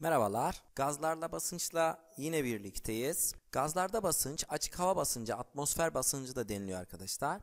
Merhabalar. Gazlarla basınçla yine birlikteyiz. Gazlarda basınç açık hava basıncı, atmosfer basıncı da deniliyor arkadaşlar.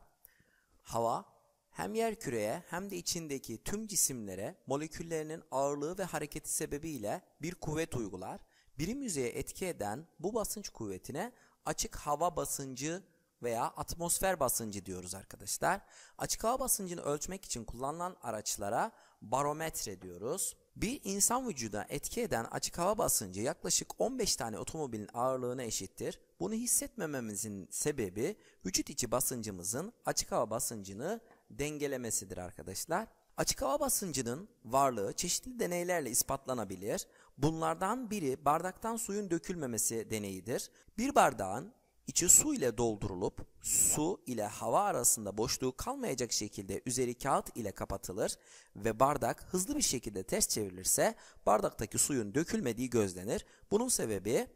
Hava hem yer küreye hem de içindeki tüm cisimlere moleküllerinin ağırlığı ve hareketi sebebiyle bir kuvvet uygular. Birim yüzeye etki eden bu basınç kuvvetine açık hava basıncı veya atmosfer basıncı diyoruz arkadaşlar. Açık hava basıncını ölçmek için kullanılan araçlara barometre diyoruz. Bir insan vücuda etki eden açık hava basıncı yaklaşık 15 tane otomobilin ağırlığına eşittir. Bunu hissetmememizin sebebi vücut içi basıncımızın açık hava basıncını dengelemesidir arkadaşlar. Açık hava basıncının varlığı çeşitli deneylerle ispatlanabilir. Bunlardan biri bardaktan suyun dökülmemesi deneyidir. Bir bardağın içi su ile doldurulup su ile hava arasında boşluğu kalmayacak şekilde üzeri kağıt ile kapatılır ve bardak hızlı bir şekilde ters çevrilirse bardaktaki suyun dökülmediği gözlenir. Bunun sebebi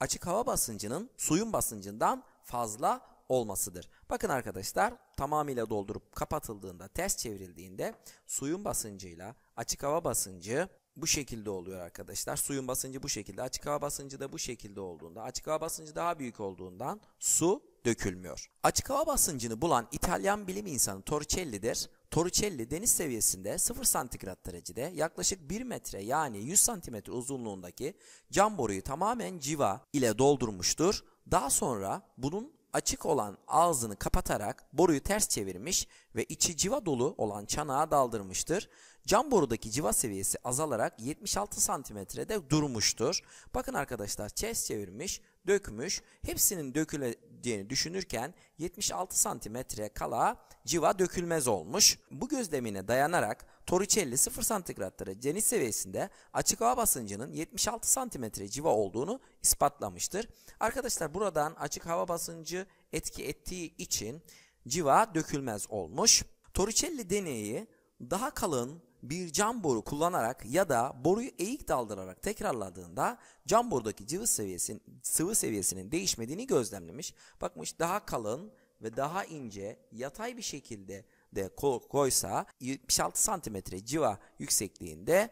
açık hava basıncının suyun basıncından fazla olmasıdır. Bakın arkadaşlar tamamıyla doldurup kapatıldığında ters çevrildiğinde suyun basıncıyla açık hava basıncı bu şekilde oluyor arkadaşlar. Suyun basıncı bu şekilde. Açık hava basıncı da bu şekilde olduğunda. Açık hava basıncı daha büyük olduğundan su dökülmüyor. Açık hava basıncını bulan İtalyan bilim insanı Torricelli'dir. Torricelli deniz seviyesinde 0 santigrat derecede yaklaşık 1 metre yani 100 santimetre uzunluğundaki cam boruyu tamamen civa ile doldurmuştur. Daha sonra bunun açık olan ağzını kapatarak boruyu ters çevirmiş ve içi civa dolu olan çanağa daldırmıştır. Cam borudaki civa seviyesi azalarak 76 santimetrede durmuştur. Bakın arkadaşlar ters çevirmiş, dökmüş. Hepsinin döküleceğini düşünürken 76 santimetre kala civa dökülmez olmuş. Bu gözlemine dayanarak Torricelli 0 santigrat derecenin seviyesinde açık hava basıncının 76 santimetre civa olduğunu ispatlamıştır. Arkadaşlar buradan açık hava basıncı etki ettiği için civa dökülmez olmuş. Torricelli deneyi daha kalın bir cam boru kullanarak ya da boruyu eğik daldırarak tekrarladığında cam borudaki cıvı seviyesinin, sıvı seviyesinin değişmediğini gözlemlemiş. Bakmış daha kalın ve daha ince yatay bir şekilde de koysa 76 santimetre civa yüksekliğinde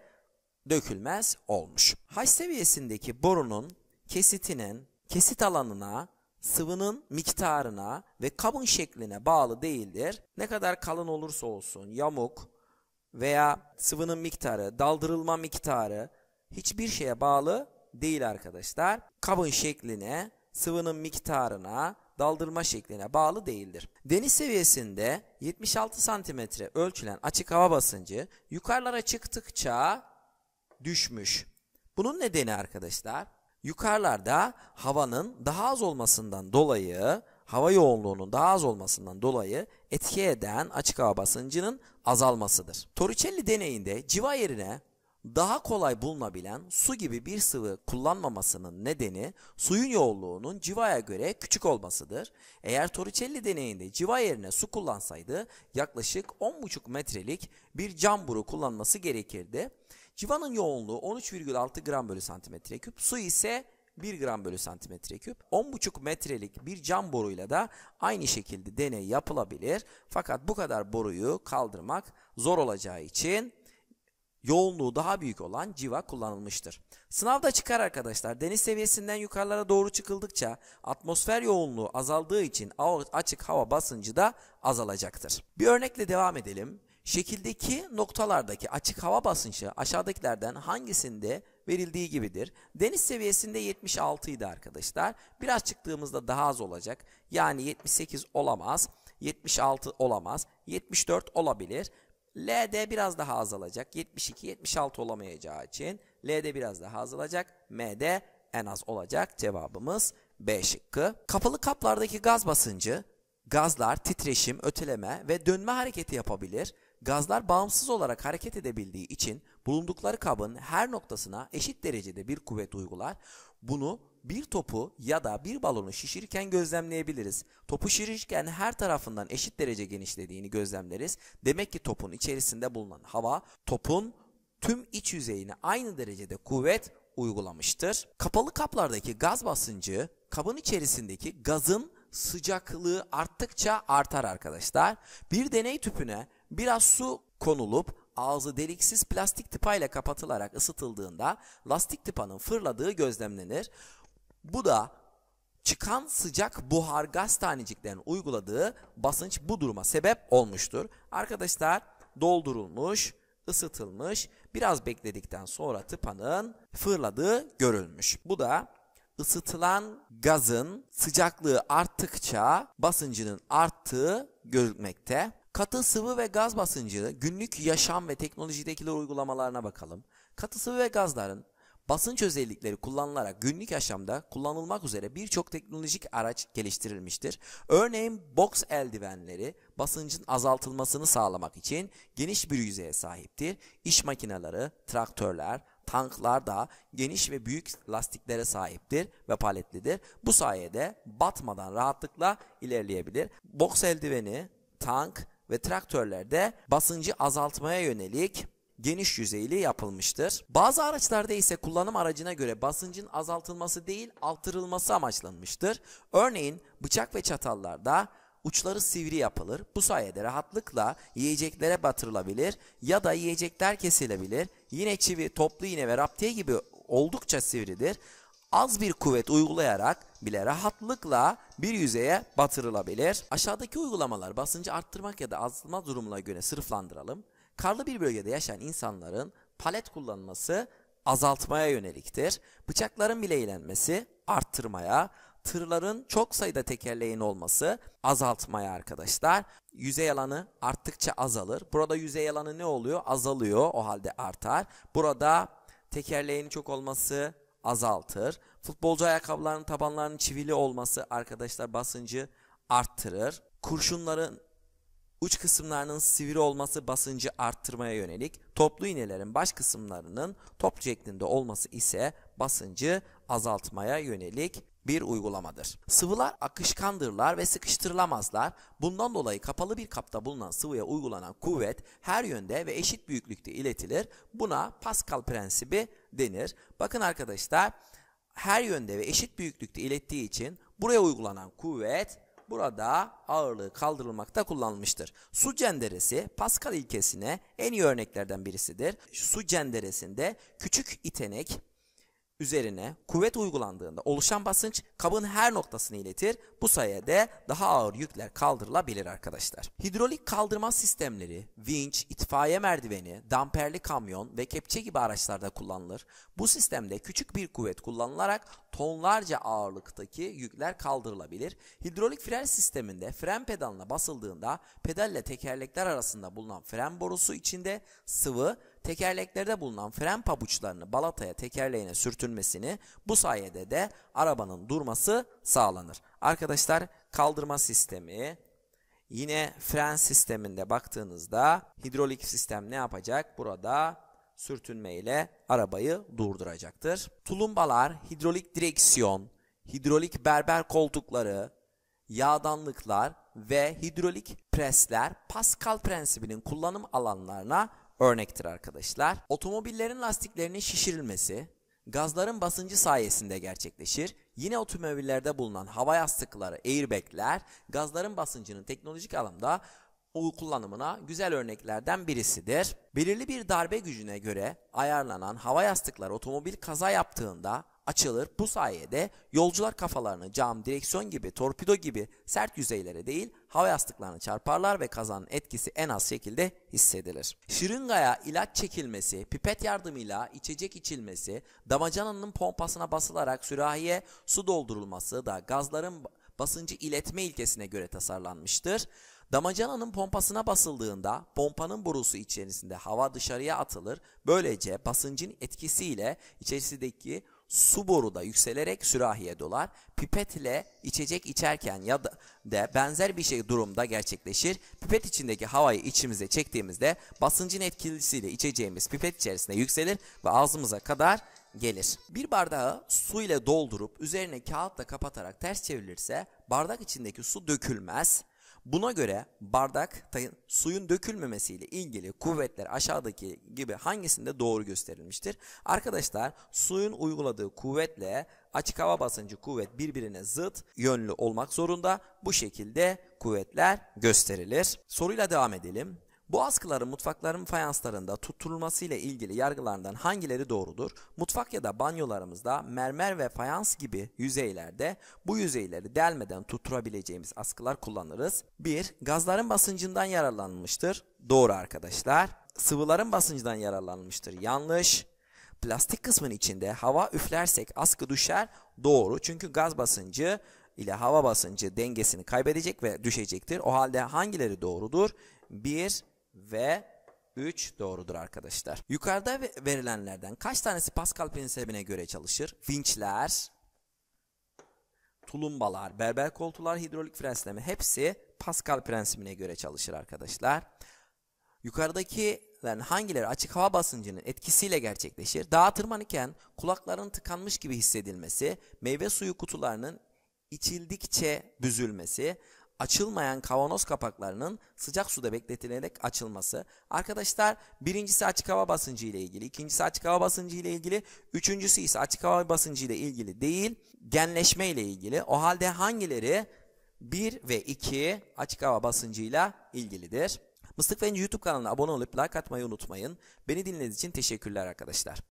dökülmez olmuş. Haç seviyesindeki borunun kesitinin kesit alanına sıvının miktarına ve kabın şekline bağlı değildir. Ne kadar kalın olursa olsun yamuk veya sıvının miktarı, daldırılma miktarı hiçbir şeye bağlı değil arkadaşlar. Kabın şekline sıvının miktarına, daldırma şekline bağlı değildir. Deniz seviyesinde 76 santimetre ölçülen açık hava basıncı yukarılara çıktıkça düşmüş. Bunun nedeni arkadaşlar yukarılarda havanın daha az olmasından dolayı hava yoğunluğunun daha az olmasından dolayı etki eden açık hava basıncının azalmasıdır. Torricelli deneyinde civa yerine daha kolay bulunabilen su gibi bir sıvı kullanmamasının nedeni suyun yoğunluğunun civaya göre küçük olmasıdır. Eğer Torricelli deneyinde civa yerine su kullansaydı yaklaşık 10,5 metrelik bir cam buru kullanması gerekirdi. Civanın yoğunluğu 13,6 gram bölü santimetre küp, su ise 1 gram bölü santimetre küp. 10,5 metrelik bir cam boruyla da aynı şekilde deney yapılabilir. Fakat bu kadar boruyu kaldırmak zor olacağı için yoğunluğu daha büyük olan civa kullanılmıştır. Sınavda çıkar arkadaşlar deniz seviyesinden yukarılara doğru çıkıldıkça atmosfer yoğunluğu azaldığı için açık hava basıncı da azalacaktır. Bir örnekle devam edelim. Şekildeki noktalardaki açık hava basıncı aşağıdakilerden hangisinde verildiği gibidir? Deniz seviyesinde 76 idi arkadaşlar. Biraz çıktığımızda daha az olacak. Yani 78 olamaz. 76 olamaz. 74 olabilir. LD biraz daha azalacak. 72, 76 olamayacağı için LD biraz daha azalacak. MD en az olacak. Cevabımız B şıkkı. Kapalı kaplardaki gaz basıncı, gazlar titreşim, öteleme ve dönme hareketi yapabilir. Gazlar bağımsız olarak hareket edebildiği için bulundukları kabın her noktasına eşit derecede bir kuvvet uygular. Bunu bir topu ya da bir balonu şişirirken gözlemleyebiliriz. Topu şişirirken her tarafından eşit derece genişlediğini gözlemleriz. Demek ki topun içerisinde bulunan hava topun tüm iç yüzeyine aynı derecede kuvvet uygulamıştır. Kapalı kaplardaki gaz basıncı kabın içerisindeki gazın sıcaklığı arttıkça artar arkadaşlar. Bir deney tüpüne biraz su konulup ağzı deliksiz plastik tıpayla kapatılarak ısıtıldığında lastik tıpanın fırladığı gözlemlenir. Bu da çıkan sıcak buhar gaz taneciklerinin uyguladığı basınç bu duruma sebep olmuştur. Arkadaşlar doldurulmuş, ısıtılmış, biraz bekledikten sonra tıpanın fırladığı görülmüş. Bu da ısıtılan gazın sıcaklığı arttıkça basıncının arttığı görülmekte. Katı sıvı ve gaz basıncı günlük yaşam ve teknolojidekiler uygulamalarına bakalım. Katı sıvı ve gazların Basınç özellikleri kullanılarak günlük yaşamda kullanılmak üzere birçok teknolojik araç geliştirilmiştir. Örneğin boks eldivenleri basıncın azaltılmasını sağlamak için geniş bir yüzeye sahiptir. İş makineleri, traktörler, tanklar da geniş ve büyük lastiklere sahiptir ve paletlidir. Bu sayede batmadan rahatlıkla ilerleyebilir. Boks eldiveni, tank ve traktörlerde basıncı azaltmaya yönelik geniş yüzeyli yapılmıştır. Bazı araçlarda ise kullanım aracına göre basıncın azaltılması değil altırılması amaçlanmıştır. Örneğin bıçak ve çatallarda uçları sivri yapılır. Bu sayede rahatlıkla yiyeceklere batırılabilir ya da yiyecekler kesilebilir. Yine çivi, toplu iğne ve raptiye gibi oldukça sivridir. Az bir kuvvet uygulayarak bile rahatlıkla bir yüzeye batırılabilir. Aşağıdaki uygulamalar basıncı arttırmak ya da azaltma durumuna göre sırflandıralım. Karlı bir bölgede yaşayan insanların palet kullanması azaltmaya yöneliktir. Bıçakların bileylenmesi arttırmaya, tırların çok sayıda tekerleğin olması azaltmaya arkadaşlar. Yüzey alanı arttıkça azalır. Burada yüzey alanı ne oluyor? Azalıyor o halde artar. Burada tekerleğin çok olması azaltır. Futbolcu ayakkabılarının tabanlarının çivili olması arkadaşlar basıncı arttırır. Kurşunların uç kısımlarının sivri olması basıncı arttırmaya yönelik, toplu iğnelerin baş kısımlarının top şeklinde olması ise basıncı azaltmaya yönelik bir uygulamadır. Sıvılar akışkandırlar ve sıkıştırılamazlar. Bundan dolayı kapalı bir kapta bulunan sıvıya uygulanan kuvvet her yönde ve eşit büyüklükte iletilir. Buna Pascal prensibi denir. Bakın arkadaşlar her yönde ve eşit büyüklükte ilettiği için buraya uygulanan kuvvet burada ağırlığı kaldırılmakta kullanılmıştır. Su cenderesi Pascal ilkesine en iyi örneklerden birisidir. Su cenderesinde küçük itenek üzerine kuvvet uygulandığında oluşan basınç kabın her noktasını iletir. Bu sayede daha ağır yükler kaldırılabilir arkadaşlar. Hidrolik kaldırma sistemleri, vinç, itfaiye merdiveni, damperli kamyon ve kepçe gibi araçlarda kullanılır. Bu sistemde küçük bir kuvvet kullanılarak tonlarca ağırlıktaki yükler kaldırılabilir. Hidrolik fren sisteminde fren pedalına basıldığında pedalle tekerlekler arasında bulunan fren borusu içinde sıvı tekerleklerde bulunan fren pabuçlarını balataya tekerleğine sürtünmesini bu sayede de arabanın durması sağlanır. Arkadaşlar kaldırma sistemi yine fren sisteminde baktığınızda hidrolik sistem ne yapacak? Burada sürtünme ile arabayı durduracaktır. Tulumbalar, hidrolik direksiyon, hidrolik berber koltukları, yağdanlıklar ve hidrolik presler Pascal prensibinin kullanım alanlarına örnektir arkadaşlar. Otomobillerin lastiklerinin şişirilmesi gazların basıncı sayesinde gerçekleşir. Yine otomobillerde bulunan hava yastıkları, airbagler gazların basıncının teknolojik alanda kullanımına güzel örneklerden birisidir. Belirli bir darbe gücüne göre ayarlanan hava yastıkları otomobil kaza yaptığında açılır. Bu sayede yolcular kafalarını cam, direksiyon gibi, torpido gibi sert yüzeylere değil hava yastıklarını çarparlar ve kazanın etkisi en az şekilde hissedilir. Şırıngaya ilaç çekilmesi, pipet yardımıyla içecek içilmesi, damacananın pompasına basılarak sürahiye su doldurulması da gazların basıncı iletme ilkesine göre tasarlanmıştır. Damacananın pompasına basıldığında pompanın borusu içerisinde hava dışarıya atılır. Böylece basıncın etkisiyle içerisindeki su boru da yükselerek sürahiye dolar, pipet ile içecek içerken ya da de benzer bir şey durumda gerçekleşir. Pipet içindeki havayı içimize çektiğimizde basıncın etkisiyle içeceğimiz pipet içerisinde yükselir ve ağzımıza kadar gelir. Bir bardağı su ile doldurup üzerine kağıtla kapatarak ters çevrilirse bardak içindeki su dökülmez Buna göre bardak suyun dökülmemesiyle ilgili kuvvetler aşağıdaki gibi hangisinde doğru gösterilmiştir? Arkadaşlar suyun uyguladığı kuvvetle açık hava basıncı kuvvet birbirine zıt yönlü olmak zorunda. Bu şekilde kuvvetler gösterilir. Soruyla devam edelim. Bu askıların mutfakların fayanslarında tutturulması ile ilgili yargılardan hangileri doğrudur? Mutfak ya da banyolarımızda mermer ve fayans gibi yüzeylerde bu yüzeyleri delmeden tutturabileceğimiz askılar kullanırız. 1. Gazların basıncından yararlanmıştır. Doğru arkadaşlar. Sıvıların basıncından yararlanmıştır. Yanlış. Plastik kısmın içinde hava üflersek askı düşer. Doğru. Çünkü gaz basıncı ile hava basıncı dengesini kaybedecek ve düşecektir. O halde hangileri doğrudur? 1 ve 3 doğrudur arkadaşlar. Yukarıda verilenlerden kaç tanesi Pascal prensibine göre çalışır? Vinçler, tulumbalar, berber koltular, hidrolik frensleme hepsi Pascal prensibine göre çalışır arkadaşlar. Yukarıdakilerin hangileri açık hava basıncının etkisiyle gerçekleşir? Dağa tırmanırken kulakların tıkanmış gibi hissedilmesi, meyve suyu kutularının içildikçe büzülmesi, açılmayan kavanoz kapaklarının sıcak suda bekletilerek açılması. Arkadaşlar birincisi açık hava basıncı ile ilgili, ikincisi açık hava basıncı ile ilgili, üçüncüsü ise açık hava basıncı ile ilgili değil, genleşme ile ilgili. O halde hangileri 1 ve 2 açık hava basıncıyla ilgilidir? Mıstık Fenci YouTube kanalına abone olup like atmayı unutmayın. Beni dinlediğiniz için teşekkürler arkadaşlar.